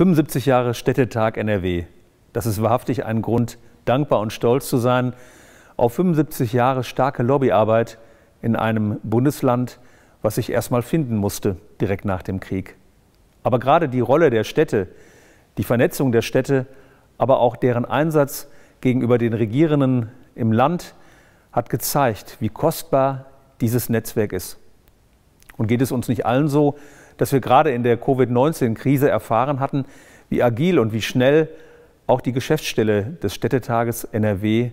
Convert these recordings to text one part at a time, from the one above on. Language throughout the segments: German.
75 Jahre Städtetag NRW. Das ist wahrhaftig ein Grund, dankbar und stolz zu sein auf 75 Jahre starke Lobbyarbeit in einem Bundesland, was sich erstmal finden musste direkt nach dem Krieg. Aber gerade die Rolle der Städte, die Vernetzung der Städte, aber auch deren Einsatz gegenüber den Regierenden im Land hat gezeigt, wie kostbar dieses Netzwerk ist. Und geht es uns nicht allen so, dass wir gerade in der Covid-19-Krise erfahren hatten, wie agil und wie schnell auch die Geschäftsstelle des Städtetages NRW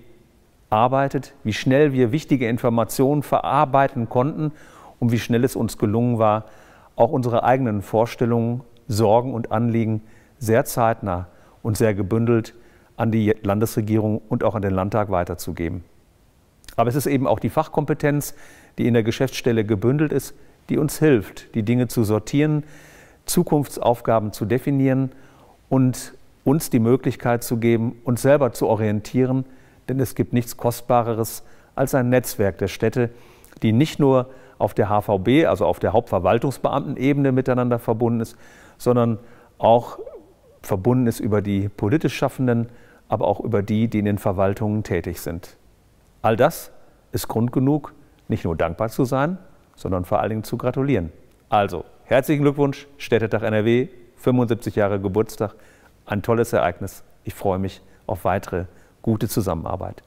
arbeitet, wie schnell wir wichtige Informationen verarbeiten konnten und wie schnell es uns gelungen war, auch unsere eigenen Vorstellungen, Sorgen und Anliegen sehr zeitnah und sehr gebündelt an die Landesregierung und auch an den Landtag weiterzugeben. Aber es ist eben auch die Fachkompetenz, die in der Geschäftsstelle gebündelt ist, die uns hilft, die Dinge zu sortieren, Zukunftsaufgaben zu definieren und uns die Möglichkeit zu geben, uns selber zu orientieren, denn es gibt nichts Kostbareres als ein Netzwerk der Städte, die nicht nur auf der HVB, also auf der Hauptverwaltungsbeamtenebene miteinander verbunden ist, sondern auch verbunden ist über die politisch Schaffenden, aber auch über die, die in den Verwaltungen tätig sind. All das ist Grund genug, nicht nur dankbar zu sein, sondern vor allen Dingen zu gratulieren. Also, herzlichen Glückwunsch, Städtetag NRW, 75 Jahre Geburtstag, ein tolles Ereignis. Ich freue mich auf weitere gute Zusammenarbeit.